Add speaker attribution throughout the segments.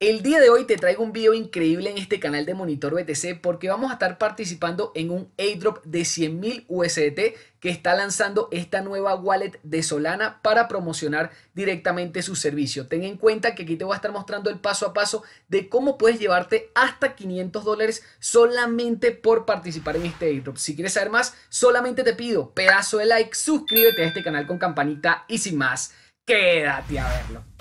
Speaker 1: El día de hoy te traigo un video increíble en este canal de Monitor BTC porque vamos a estar participando en un airdrop de 100.000 USDT que está lanzando esta nueva wallet de Solana para promocionar directamente su servicio. Ten en cuenta que aquí te voy a estar mostrando el paso a paso de cómo puedes llevarte hasta 500 dólares solamente por participar en este airdrop. Si quieres saber más, solamente te pido pedazo de like, suscríbete a este canal con campanita y sin más, quédate a verlo.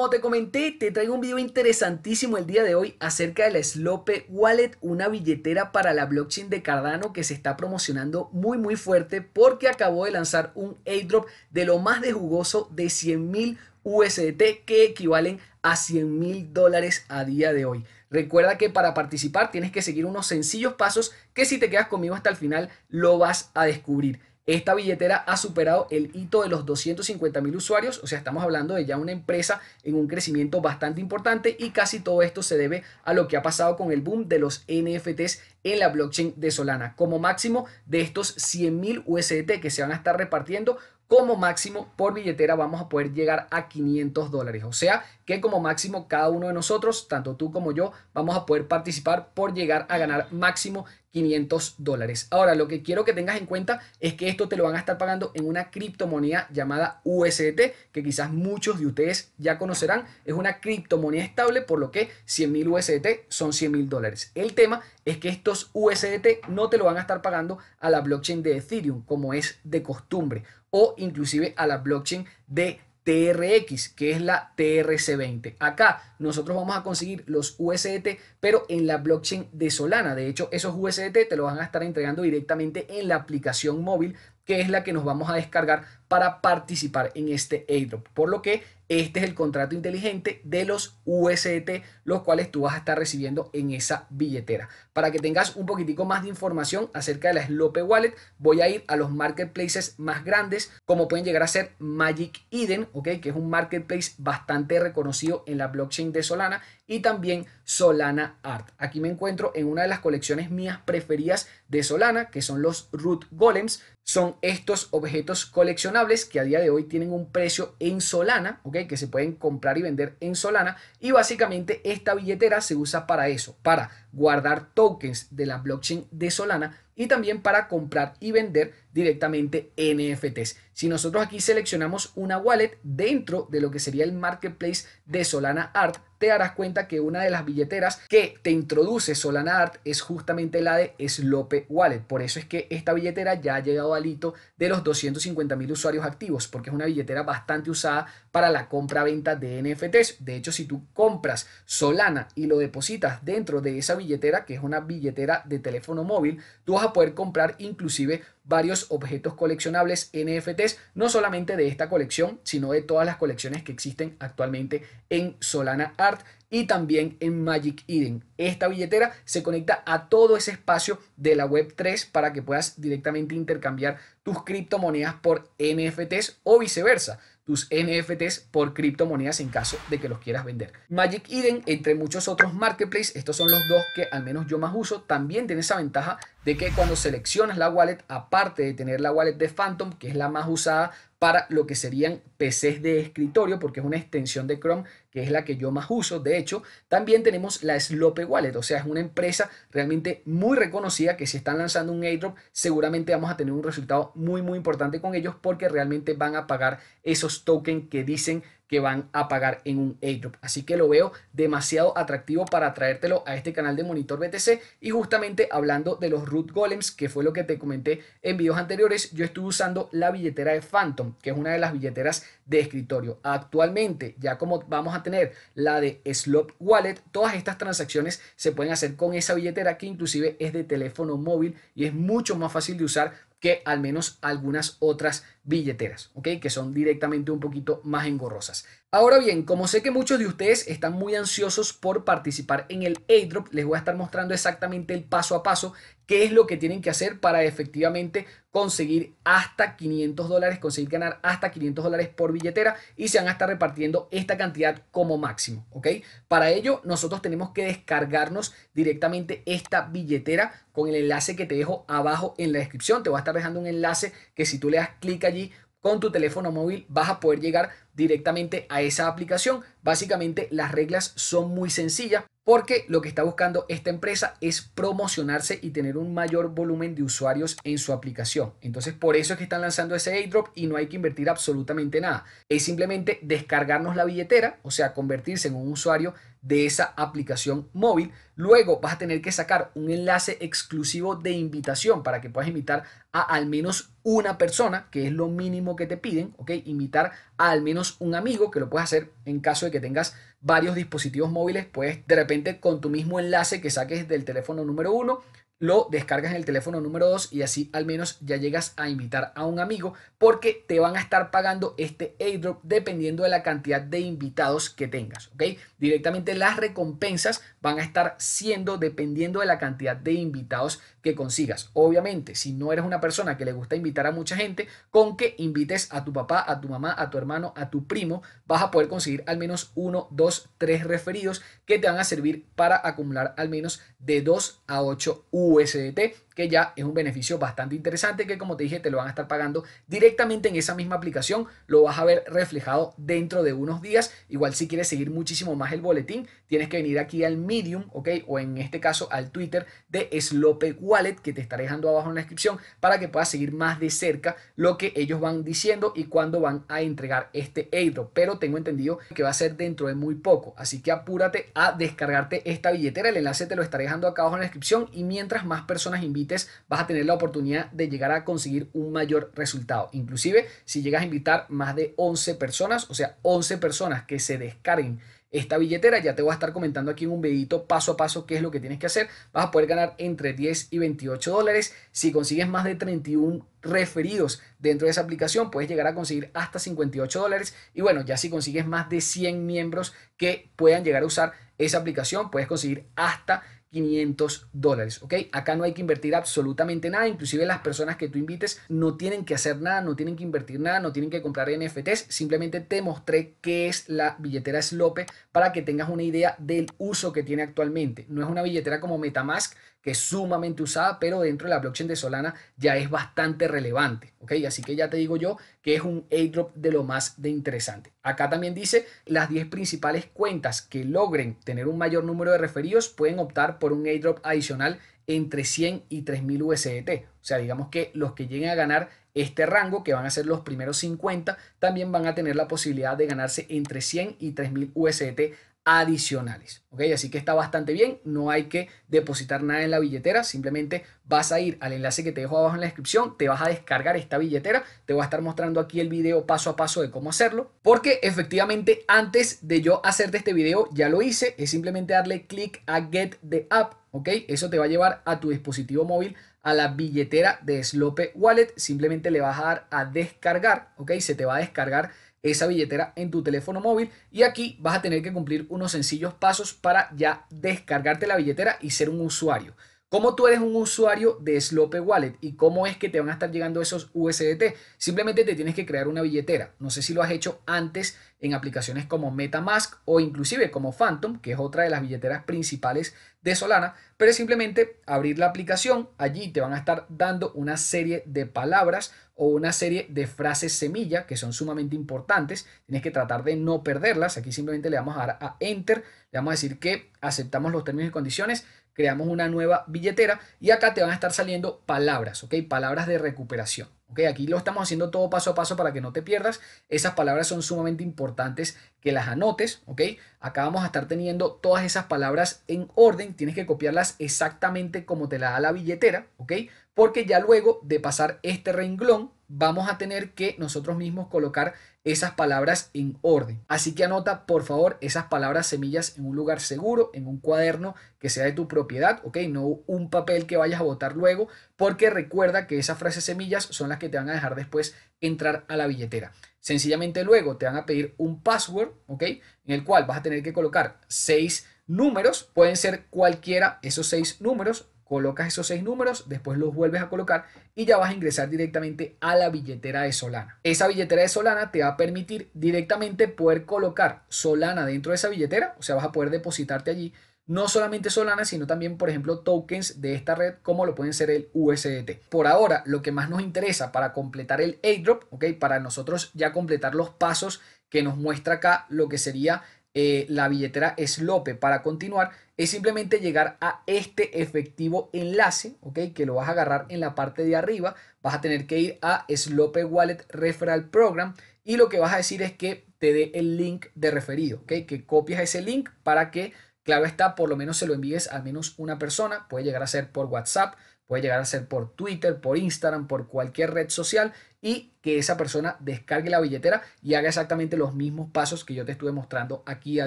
Speaker 1: Como te comenté, te traigo un video interesantísimo el día de hoy acerca de la Slope Wallet, una billetera para la blockchain de Cardano que se está promocionando muy muy fuerte porque acabó de lanzar un airdrop de lo más de jugoso de 100 mil USDT que equivalen a 100 mil dólares a día de hoy. Recuerda que para participar tienes que seguir unos sencillos pasos que si te quedas conmigo hasta el final lo vas a descubrir. Esta billetera ha superado el hito de los 250 mil usuarios, o sea, estamos hablando de ya una empresa en un crecimiento bastante importante y casi todo esto se debe a lo que ha pasado con el boom de los NFTs en la blockchain de Solana. Como máximo de estos 100 mil USDT que se van a estar repartiendo, como máximo por billetera vamos a poder llegar a 500 dólares. O sea, que como máximo cada uno de nosotros, tanto tú como yo, vamos a poder participar por llegar a ganar máximo 500 dólares. Ahora, lo que quiero que tengas en cuenta es que esto te lo van a estar pagando en una criptomoneda llamada USDT, que quizás muchos de ustedes ya conocerán. Es una criptomoneda estable, por lo que 100.000 USDT son mil dólares. El tema es que estos USDT no te lo van a estar pagando a la blockchain de Ethereum, como es de costumbre, o inclusive a la blockchain de TRX, que es la TRC20. Acá nosotros vamos a conseguir los USDT, pero en la blockchain de Solana. De hecho, esos USDT te los van a estar entregando directamente en la aplicación móvil, que es la que nos vamos a descargar para participar en este airdrop. Por lo que este es el contrato inteligente de los USDT, los cuales tú vas a estar recibiendo en esa billetera. Para que tengas un poquitico más de información acerca de la Slope Wallet, voy a ir a los marketplaces más grandes, como pueden llegar a ser Magic Eden, que es un marketplace bastante reconocido en la blockchain de Solana, y también Solana Art. Aquí me encuentro en una de las colecciones mías preferidas de Solana, que son los Root Golems. Son estos objetos coleccionables que a día de hoy tienen un precio en Solana, ¿ok? Que se pueden comprar y vender en Solana. Y básicamente esta billetera se usa para eso, para guardar tokens de la blockchain de Solana y también para comprar y vender directamente NFTs. Si nosotros aquí seleccionamos una wallet dentro de lo que sería el marketplace de Solana Art, te darás cuenta que una de las billeteras que te introduce Solana Art es justamente la de Slope Wallet. Por eso es que esta billetera ya ha llegado al hito de los 250 mil usuarios activos, porque es una billetera bastante usada para la compra-venta de NFTs. De hecho, si tú compras Solana y lo depositas dentro de esa billetera, que es una billetera de teléfono móvil, tú vas a poder comprar inclusive varios objetos coleccionables NFTs, no solamente de esta colección, sino de todas las colecciones que existen actualmente en Solana Art y también en Magic Eden. Esta billetera se conecta a todo ese espacio de la Web3 para que puedas directamente intercambiar tus criptomonedas por NFTs o viceversa tus NFTs por criptomonedas en caso de que los quieras vender. Magic Eden, entre muchos otros marketplaces, estos son los dos que al menos yo más uso, también tiene esa ventaja de que cuando seleccionas la wallet, aparte de tener la wallet de Phantom, que es la más usada para lo que serían PCs de escritorio, porque es una extensión de Chrome que es la que yo más uso. De hecho, también tenemos la Slope Wallet, o sea, es una empresa realmente muy reconocida que si están lanzando un airdrop, seguramente vamos a tener un resultado muy, muy importante con ellos porque realmente van a pagar esos tokens que dicen que van a pagar en un airdrop. Así que lo veo demasiado atractivo para traértelo a este canal de Monitor BTC. Y justamente hablando de los root golems, que fue lo que te comenté en videos anteriores, yo estuve usando la billetera de Phantom, que es una de las billeteras de escritorio. Actualmente, ya como vamos a tener la de Slop Wallet, todas estas transacciones se pueden hacer con esa billetera que inclusive es de teléfono móvil y es mucho más fácil de usar que al menos algunas otras billeteras, ¿ok? Que son directamente un poquito más engorrosas. Ahora bien, como sé que muchos de ustedes están muy ansiosos por participar en el airdrop, les voy a estar mostrando exactamente el paso a paso, qué es lo que tienen que hacer para efectivamente conseguir hasta 500 dólares, conseguir ganar hasta 500 dólares por billetera y se van a estar repartiendo esta cantidad como máximo, ¿ok? Para ello, nosotros tenemos que descargarnos directamente esta billetera con el enlace que te dejo abajo en la descripción. Te voy a estar dejando un enlace que si tú le das clic allí con tu teléfono móvil vas a poder llegar directamente a esa aplicación. Básicamente las reglas son muy sencillas porque lo que está buscando esta empresa es promocionarse y tener un mayor volumen de usuarios en su aplicación. Entonces, por eso es que están lanzando ese airdrop y no hay que invertir absolutamente nada. Es simplemente descargarnos la billetera, o sea, convertirse en un usuario de esa aplicación móvil. Luego vas a tener que sacar un enlace exclusivo de invitación para que puedas invitar a al menos una persona, que es lo mínimo que te piden, ¿ok? Invitar a al menos un amigo, que lo puedes hacer en caso de que tengas varios dispositivos móviles, pues de repente con tu mismo enlace que saques del teléfono número uno, lo descargas en el teléfono número 2 y así al menos ya llegas a invitar a un amigo porque te van a estar pagando este airdrop dependiendo de la cantidad de invitados que tengas, ¿ok? Directamente las recompensas van a estar siendo dependiendo de la cantidad de invitados que consigas. Obviamente, si no eres una persona que le gusta invitar a mucha gente, con que invites a tu papá, a tu mamá, a tu hermano, a tu primo, vas a poder conseguir al menos uno, dos, tres referidos que te van a servir para acumular al menos de 2 a 8 USDT, que ya es un beneficio bastante interesante que como te dije te lo van a estar pagando directamente en esa misma aplicación, lo vas a ver reflejado dentro de unos días. Igual si quieres seguir muchísimo más el boletín, tienes que venir aquí al Medium, ¿ok? O en este caso al Twitter de Slope wallet que te estaré dejando abajo en la descripción para que puedas seguir más de cerca lo que ellos van diciendo y cuándo van a entregar este airdrop. Pero tengo entendido que va a ser dentro de muy poco, así que apúrate a descargarte esta billetera. El enlace te lo estaré dejando acá abajo en la descripción y mientras más personas invites vas a tener la oportunidad de llegar a conseguir un mayor resultado. Inclusive si llegas a invitar más de 11 personas, o sea, 11 personas que se descarguen esta billetera. Ya te voy a estar comentando aquí en un videito paso a paso qué es lo que tienes que hacer. Vas a poder ganar entre 10 y 28 dólares. Si consigues más de 31 referidos dentro de esa aplicación, puedes llegar a conseguir hasta 58 dólares. Y bueno, ya si consigues más de 100 miembros que puedan llegar a usar esa aplicación, puedes conseguir hasta 500 dólares, ¿ok? Acá no hay que invertir absolutamente nada, inclusive las personas que tú invites no tienen que hacer nada, no tienen que invertir nada, no tienen que comprar NFTs, simplemente te mostré qué es la billetera Slope para que tengas una idea del uso que tiene actualmente. No es una billetera como Metamask que es sumamente usada, pero dentro de la blockchain de Solana ya es bastante relevante. Así que ya te digo yo que es un airdrop de lo más de interesante. Acá también dice las 10 principales cuentas que logren tener un mayor número de referidos pueden optar por un airdrop adicional entre 100 y 3000 USDT. O sea, digamos que los que lleguen a ganar este rango, que van a ser los primeros 50, también van a tener la posibilidad de ganarse entre 100 y 3000 USDT adicionales. ¿ok? Así que está bastante bien, no hay que depositar nada en la billetera, simplemente vas a ir al enlace que te dejo abajo en la descripción, te vas a descargar esta billetera, te voy a estar mostrando aquí el video paso a paso de cómo hacerlo, porque efectivamente antes de yo hacerte este video ya lo hice, es simplemente darle clic a Get the App, ¿ok? Eso te va a llevar a tu dispositivo móvil a la billetera de Slope Wallet, simplemente le vas a dar a descargar, ¿ok? Se te va a descargar esa billetera en tu teléfono móvil y aquí vas a tener que cumplir unos sencillos pasos para ya descargarte la billetera y ser un usuario. ¿Cómo tú eres un usuario de Slope Wallet y cómo es que te van a estar llegando esos USDT? Simplemente te tienes que crear una billetera. No sé si lo has hecho antes en aplicaciones como MetaMask o inclusive como Phantom, que es otra de las billeteras principales de Solana, pero simplemente abrir la aplicación, allí te van a estar dando una serie de palabras o una serie de frases semilla que son sumamente importantes, tienes que tratar de no perderlas, aquí simplemente le vamos a dar a enter, le vamos a decir que aceptamos los términos y condiciones, creamos una nueva billetera y acá te van a estar saliendo palabras, ¿ok? Palabras de recuperación, ¿ok? Aquí lo estamos haciendo todo paso a paso para que no te pierdas. Esas palabras son sumamente importantes que las anotes, ¿ok? Acá vamos a estar teniendo todas esas palabras en orden. Tienes que copiarlas exactamente como te la da la billetera, ¿ok? Porque ya luego de pasar este renglón, vamos a tener que nosotros mismos colocar esas palabras en orden. Así que anota por favor esas palabras semillas en un lugar seguro, en un cuaderno que sea de tu propiedad, ok, no un papel que vayas a votar luego, porque recuerda que esas frases semillas son las que te van a dejar después entrar a la billetera. Sencillamente luego te van a pedir un password, ok, en el cual vas a tener que colocar seis números, pueden ser cualquiera esos seis números, colocas esos seis números, después los vuelves a colocar y ya vas a ingresar directamente a la billetera de Solana. Esa billetera de Solana te va a permitir directamente poder colocar Solana dentro de esa billetera, o sea, vas a poder depositarte allí no solamente Solana, sino también, por ejemplo, tokens de esta red, como lo pueden ser el USDT. Por ahora, lo que más nos interesa para completar el airdrop, ¿ok? Para nosotros ya completar los pasos que nos muestra acá lo que sería eh, la billetera Slope para continuar es simplemente llegar a este efectivo enlace, ¿ok? Que lo vas a agarrar en la parte de arriba. Vas a tener que ir a Slope Wallet Referral Program y lo que vas a decir es que te dé el link de referido, ¿ok? Que copias ese link para que, claro está, por lo menos se lo envíes al menos una persona. Puede llegar a ser por WhatsApp, Puede llegar a ser por Twitter, por Instagram, por cualquier red social y que esa persona descargue la billetera y haga exactamente los mismos pasos que yo te estuve mostrando aquí a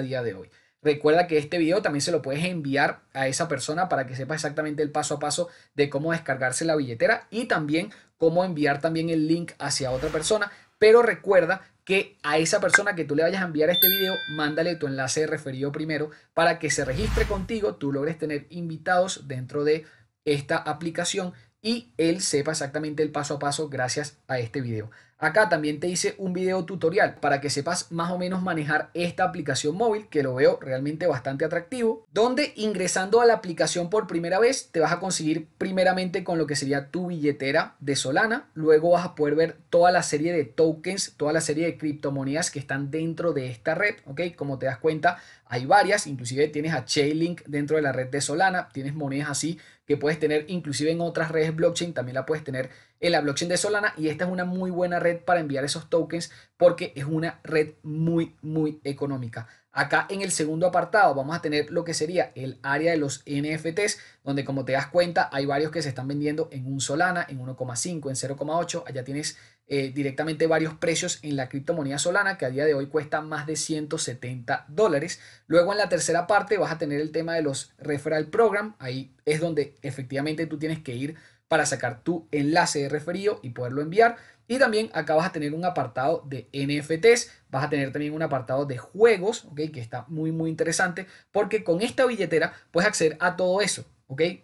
Speaker 1: día de hoy. Recuerda que este video también se lo puedes enviar a esa persona para que sepa exactamente el paso a paso de cómo descargarse la billetera y también cómo enviar también el link hacia otra persona. Pero recuerda que a esa persona que tú le vayas a enviar este video, mándale tu enlace referido primero para que se registre contigo, tú logres tener invitados dentro de esta aplicación y él sepa exactamente el paso a paso gracias a este video. Acá también te hice un video tutorial para que sepas más o menos manejar esta aplicación móvil que lo veo realmente bastante atractivo, donde ingresando a la aplicación por primera vez te vas a conseguir primeramente con lo que sería tu billetera de Solana, luego vas a poder ver toda la serie de tokens, toda la serie de criptomonedas que están dentro de esta red, ¿ok? Como te das cuenta hay varias, inclusive tienes a Chainlink dentro de la red de Solana, tienes monedas así que puedes tener inclusive en otras redes blockchain, también la puedes tener en la blockchain de Solana y esta es una muy buena red para enviar esos tokens porque es una red muy, muy económica. Acá en el segundo apartado vamos a tener lo que sería el área de los NFTs, donde como te das cuenta hay varios que se están vendiendo en un Solana, en 1,5, en 0,8, allá tienes eh, directamente varios precios en la criptomoneda Solana, que a día de hoy cuesta más de 170 dólares. Luego en la tercera parte vas a tener el tema de los referral program, ahí es donde efectivamente tú tienes que ir para sacar tu enlace de referido y poderlo enviar. Y también acá vas a tener un apartado de NFTs, vas a tener también un apartado de juegos, Que está muy, muy interesante, porque con esta billetera puedes acceder a todo eso,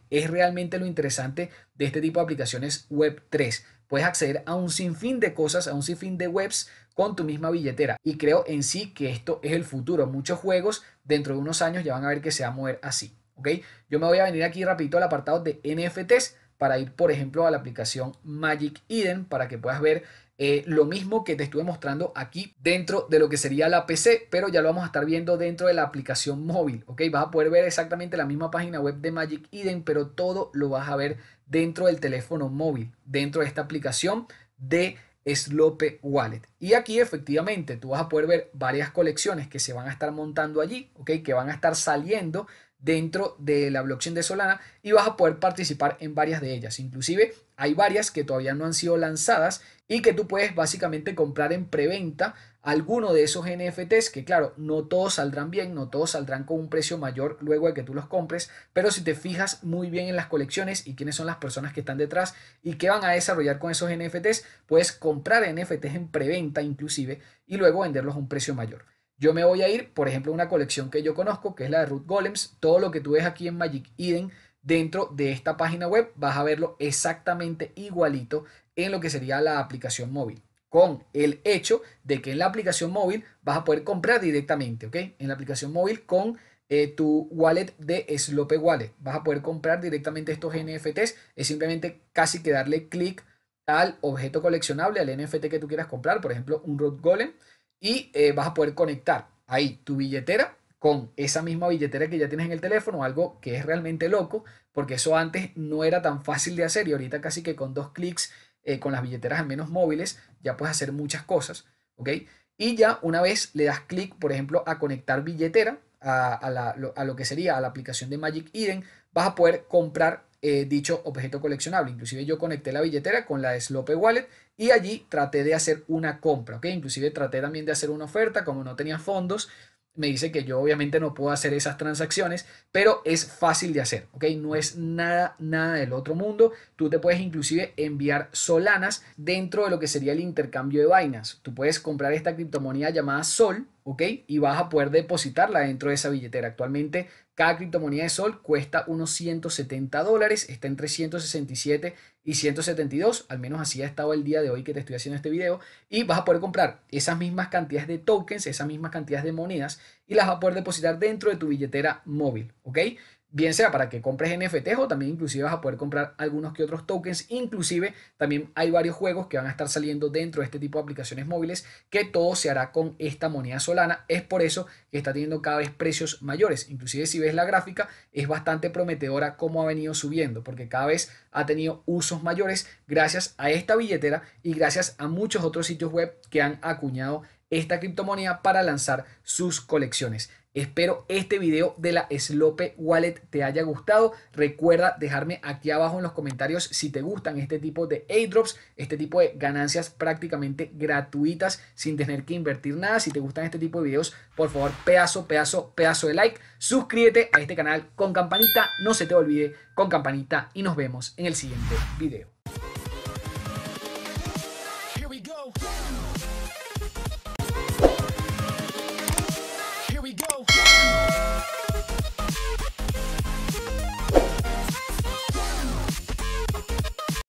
Speaker 1: Es realmente lo interesante de este tipo de aplicaciones Web 3 puedes acceder a un sinfín de cosas, a un sinfín de webs con tu misma billetera. Y creo en sí que esto es el futuro. Muchos juegos dentro de unos años ya van a ver que se va a mover así. Yo me voy a venir aquí rapidito al apartado de NFTs para ir, por ejemplo, a la aplicación Magic Eden para que puedas ver eh, lo mismo que te estuve mostrando aquí dentro de lo que sería la PC, pero ya lo vamos a estar viendo dentro de la aplicación móvil, ¿ok? Vas a poder ver exactamente la misma página web de Magic Eden, pero todo lo vas a ver dentro del teléfono móvil, dentro de esta aplicación de Slope Wallet. Y aquí efectivamente tú vas a poder ver varias colecciones que se van a estar montando allí, ¿ok? Que van a estar saliendo dentro de la blockchain de Solana y vas a poder participar en varias de ellas. Inclusive hay varias que todavía no han sido lanzadas y que tú puedes básicamente comprar en preventa alguno de esos NFTs que claro, no todos saldrán bien, no todos saldrán con un precio mayor luego de que tú los compres, pero si te fijas muy bien en las colecciones y quiénes son las personas que están detrás y qué van a desarrollar con esos NFTs, puedes comprar NFTs en preventa inclusive y luego venderlos a un precio mayor. Yo me voy a ir, por ejemplo, a una colección que yo conozco, que es la de Root Golems. Todo lo que tú ves aquí en Magic Eden dentro de esta página web, vas a verlo exactamente igualito en lo que sería la aplicación móvil. Con el hecho de que en la aplicación móvil vas a poder comprar directamente, ¿ok? En la aplicación móvil con eh, tu wallet de Slope Wallet. Vas a poder comprar directamente estos NFTs. Es simplemente casi que darle clic al objeto coleccionable, al NFT que tú quieras comprar, por ejemplo, un Root Golem y eh, vas a poder conectar ahí tu billetera con esa misma billetera que ya tienes en el teléfono, algo que es realmente loco, porque eso antes no era tan fácil de hacer y ahorita casi que con dos clics eh, con las billeteras al menos móviles ya puedes hacer muchas cosas, ¿ok? Y ya una vez le das clic, por ejemplo, a conectar billetera a, lo que sería a la aplicación de Magic Eden, vas a poder comprar eh, dicho objeto coleccionable. Inclusive yo conecté la billetera con la de Slope Wallet y allí traté de hacer una compra, ¿ok? Inclusive traté también de hacer una oferta, como no tenía fondos, me dice que yo obviamente no puedo hacer esas transacciones, pero es fácil de hacer, ¿ok? No es nada, nada del otro mundo. Tú te puedes inclusive enviar solanas dentro de lo que sería el intercambio de vainas. Tú puedes comprar esta criptomoneda llamada Sol, y vas a poder depositarla dentro de esa billetera. Actualmente cada criptomoneda de Sol cuesta unos 170 dólares, está entre 167 y 172, al menos así ha estado el día de hoy que te estoy haciendo este video, y vas a poder comprar esas mismas cantidades de tokens, esas mismas cantidades de monedas, y las vas a poder depositar dentro de tu billetera móvil, ¿ok? bien sea para que compres NFTs o también inclusive vas a poder comprar algunos que otros tokens. Inclusive también hay varios juegos que van a estar saliendo dentro de este tipo de aplicaciones móviles que todo se hará con esta moneda Solana. Es por eso que está teniendo cada vez precios mayores. Inclusive si ves la gráfica es bastante prometedora cómo ha venido subiendo porque cada vez ha tenido usos mayores gracias a esta billetera y gracias a muchos otros sitios web que han acuñado esta criptomoneda para lanzar sus colecciones. Espero este video de la Slope Wallet te haya gustado. Recuerda dejarme aquí abajo en los comentarios si te gustan este tipo de airdrops, este tipo de ganancias prácticamente gratuitas sin tener que invertir nada. Si te gustan este tipo de videos, por favor, pedazo, pedazo, pedazo de like. Suscríbete a este canal con campanita, no se te olvide, con campanita y nos vemos en el siguiente video.